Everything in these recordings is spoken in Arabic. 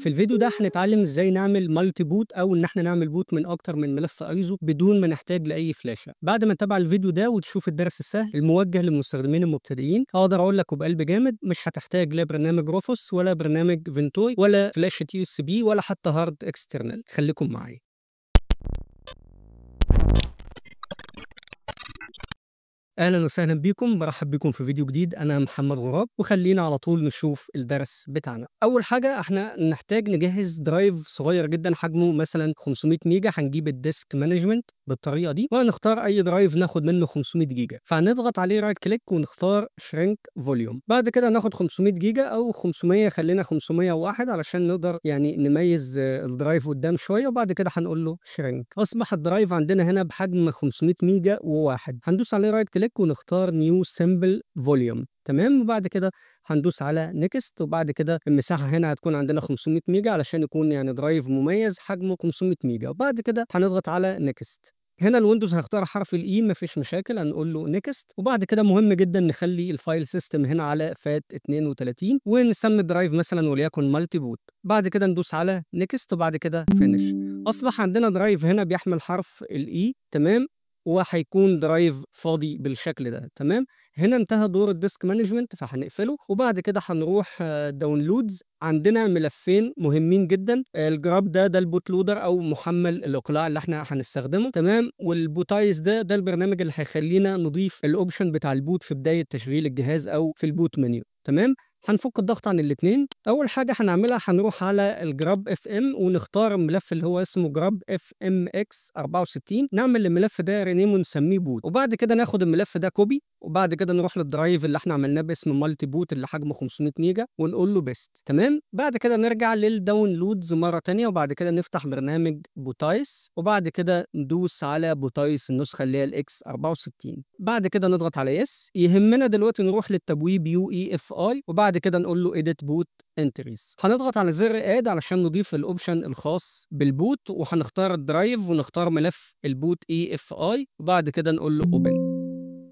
في الفيديو ده هنتعلم ازاي نعمل مالتي بوت او ان احنا نعمل بوت من اكتر من ملف ايزو بدون ما نحتاج لاي فلاشه بعد ما تتابع الفيديو ده وتشوف الدرس السهل الموجه للمستخدمين المبتدئين اقدر اقول لك وبقلب جامد مش هتحتاج لا برنامج روفوس ولا برنامج فينتوي ولا فلاشه يو اس بي ولا حتى هارد اكسترنال خليكم معايا اهلا وسهلا بيكم برحب بيكم في فيديو جديد انا محمد غراب وخلينا على طول نشوف الدرس بتاعنا اول حاجه احنا نحتاج نجهز درايف صغير جدا حجمه مثلا 500 ميجا هنجيب الديسك مانجمنت بالطريقه دي وهنختار اي درايف ناخد منه 500 جيجا فهنضغط عليه رايت كليك ونختار شرينك فوليوم بعد كده ناخد 500 جيجا او 500 خلينا 501 علشان نقدر يعني نميز الدرايف قدام شويه وبعد كده هنقول له شرينك اصبح الدرايف عندنا هنا بحجم 500 ميجا وواحد هندوس عليه رايت كليك ونختار نيو سمبل فوليوم تمام وبعد كده هندوس على نيكست وبعد كده المساحه هنا هتكون عندنا 500 ميجا علشان يكون يعني درايف مميز حجمه 500 ميجا وبعد كده هنضغط على نيكست هنا الويندوز هيختار حرف الاي e، مفيش مشاكل هنقول له نيكست وبعد كده مهم جدا نخلي الفايل سيستم هنا على فات 32 ونسمي الدرايف مثلا وليكن مالتي بوت بعد كده ندوس على نيكست وبعد كده فينش اصبح عندنا درايف هنا بيحمل حرف الاي e، تمام وهيكون درايف فاضي بالشكل ده تمام هنا انتهى دور الديسك مانجمنت فهنقفله وبعد كده هنروح داونلودز آه، عندنا ملفين مهمين جدا الجراب ده ده البوت لودر او محمل الاقلاع اللي احنا هنستخدمه تمام والبوتايز ده ده البرنامج اللي هيخلينا نضيف الاوبشن بتاع البوت في بدايه تشغيل الجهاز او في البوت منيو تمام هنفك الضغط عن الاثنين اول حاجه هنعملها هنروح على الجراب اف ام ونختار الملف اللي هو اسمه جراب اف ام اكس 64 نعمل الملف ده رينيم ونسميه بوت وبعد كده ناخد الملف ده كوبي وبعد كده نروح للدرايف اللي احنا عملناه باسم مالتي بوت اللي حجمه 500 ميجا ونقول له بيست تمام بعد كده نرجع للداونلودز مره ثانيه وبعد كده نفتح برنامج بوتايس وبعد كده ندوس على بوتايس النسخه اللي هي الاكس 64 بعد كده نضغط على يس يهمنا دلوقتي نروح للتبويب يو اي اف اي وبعد وبعد كده نقول له edit boot entries هنضغط على زر add علشان نضيف الاوبشن الخاص بالبوت وهنختار الدرايف ونختار ملف البوت اي اف اي وبعد كده نقول له open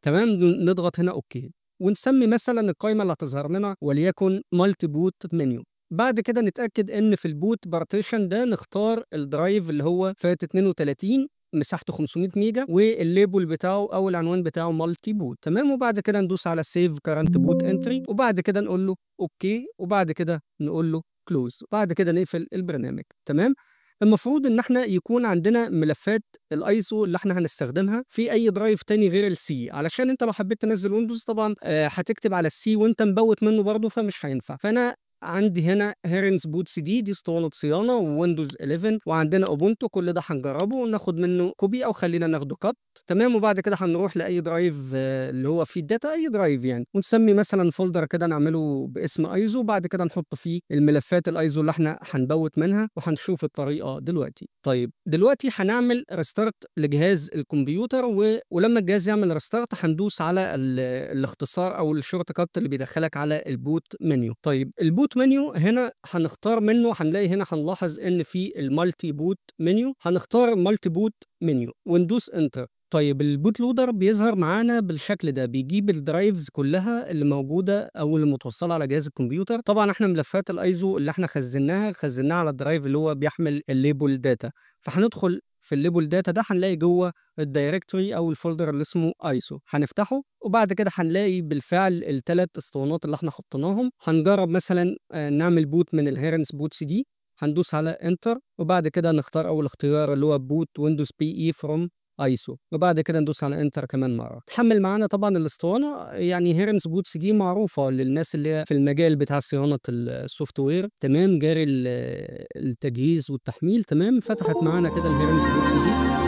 تمام نضغط هنا اوكي ونسمي مثلا القائمه اللي هتظهر لنا وليكن مالتي بوت منيو بعد كده نتاكد ان في البوت بارتيشن ده نختار الدرايف اللي هو فات 32 مساحته 500 ميجا والليبل بتاعه او العنوان بتاعه مالتي بوت تمام وبعد كده ندوس على سيف كرنت بوت انتري وبعد كده نقول له اوكي وبعد كده نقول له كلوز وبعد كده نقفل البرنامج تمام المفروض ان احنا يكون عندنا ملفات الايزو اللي احنا هنستخدمها في اي درايف تاني غير السي علشان انت لو حبيت تنزل ويندوز طبعا آه، هتكتب على السي وانت مبوت منه برضه فمش هينفع فانا عندي هنا هيرنز بوت سي دي دي اسطوانه صيانه وويندوز 11 وعندنا اوبونتو كل ده هنجربه وناخد منه كوبي او خلينا ناخده كات تمام وبعد كده هنروح لاي درايف آه، اللي هو فيه الداتا اي درايف يعني ونسمي مثلا فولدر كده نعمله باسم ايزو وبعد كده نحط فيه الملفات الايزو اللي احنا هنبوت منها وهنشوف الطريقه دلوقتي طيب دلوقتي هنعمل ريستارت لجهاز الكمبيوتر و... ولما الجهاز يعمل ريستارت هندوس على ال... الاختصار او الشورت كات اللي بيدخلك على البوت منيو طيب البوت البوت منيو هنا هنختار منه هنلاقي هنا هنلاحظ ان في المالتي بوت منيو هنختار مالتي بوت منيو وندوس انتر طيب البوت لودر بيظهر معانا بالشكل ده بيجيب الدرايفز كلها اللي موجوده او اللي متوصله على جهاز الكمبيوتر طبعا احنا ملفات الايزو اللي احنا خزناها خزناها على الدرايف اللي هو بيحمل الليبل داتا فهندخل في الليبل داتا ده هنلاقي جوه الدايركتوري او الفولدر اللي اسمه ايسو هنفتحه وبعد كده هنلاقي بالفعل الثلاث اسطوانات اللي احنا حطيناهم هنجرب مثلا آه، نعمل بوت من الهيرنس بوت سي دي هندوس على انتر وبعد كده نختار اول اختيار اللي هو بوت ويندوز بي اي فروم ايسو وبعد كده ندوس على انتر كمان مره تحمل معانا طبعا الاسطوانه يعني هيرمز بوتس دي معروفه للناس اللي هي في المجال بتاع صيانه السوفت وير تمام جاري التجهيز والتحميل تمام فتحت معانا كده الهيرمز بوتس دي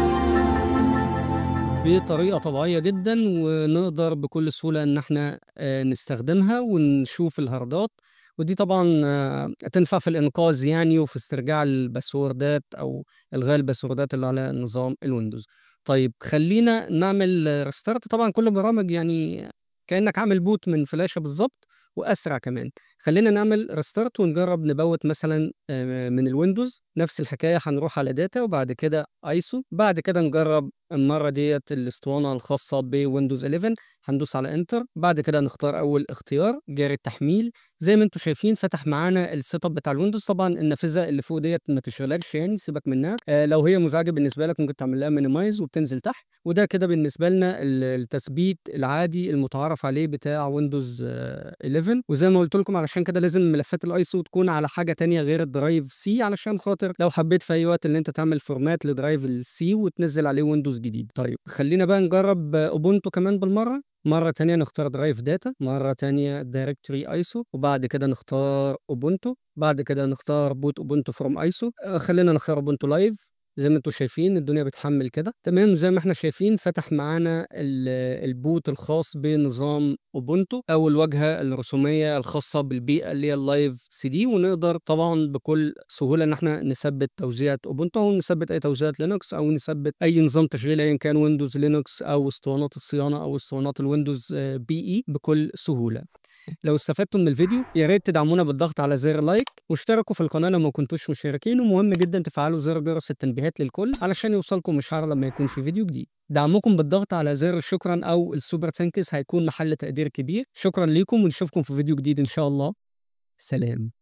بطريقه طبيعيه جدا ونقدر بكل سهوله ان احنا آه، نستخدمها ونشوف الهاردات ودي طبعا آه، تنفع في الانقاذ يعني وفي استرجاع الباسوردات او الغاء الباسوردات اللي على نظام الويندوز طيب خلينا نعمل ريستارت طبعا كل البرامج يعني كانك عامل بوت من فلاشه بالظبط واسرع كمان خلينا نعمل ريستارت ونجرب نبوت مثلا آه، من الويندوز نفس الحكايه هنروح على داتا وبعد كده ايسو بعد كده نجرب المرة ديت الاسطوانة الخاصة بويندوز 11 هندوس على انتر بعد كده نختار اول اختيار جاري التحميل زي ما انتم شايفين فتح معانا السيت اب بتاع الويندوز طبعا النافذة اللي فوق ديت ما تشغلكش يعني سيبك منها آه لو هي مزعجة بالنسبة لك ممكن تعمل لها مينيمايز وبتنزل تحت وده كده بالنسبة لنا التثبيت العادي المتعارف عليه بتاع ويندوز آه 11 وزي ما قلت لكم علشان كده لازم ملفات الايسو تكون على حاجة تانية غير الدرايف سي علشان خاطر لو حبيت في اي وقت ان انت تعمل فورمات لدرايف السي وتنزل عليه ويندوز جديد طيب خلينا بقى نجرب اوبونتو كمان بالمره مرة تانية نختار درايف داتا مرة تانية دايركتوري ايسو وبعد كده نختار اوبونتو بعد كده نختار بوت اوبونتو فروم ايسو خلينا نختار اوبونتو لايف زي ما انتم شايفين الدنيا بتحمل كده تمام زي ما احنا شايفين فتح معانا البوت الخاص بنظام اوبونتو او الواجهه الرسوميه الخاصه بالبيئه اللي هي اللايف سي دي ونقدر طبعا بكل سهوله ان احنا نثبت توزيعات اوبونتو او نثبت اي توزيعات لينكس او نثبت اي نظام تشغيل ايا كان ويندوز لينكس او اسطوانات الصيانه او اسطوانات الويندوز آه، بي اي بكل سهوله لو استفدتوا من الفيديو يا ريت تدعمونا بالضغط على زر لايك واشتركوا في القناه لو ما كنتوش مشتركين ومهم جدا تفعلوا زر جرس التنبيهات للكل علشان يوصلكم اشعار لما يكون في فيديو جديد دعمكم بالضغط على زر شكرا او السوبر تانكس هيكون محل تقدير كبير شكرا ليكم ونشوفكم في فيديو جديد ان شاء الله سلام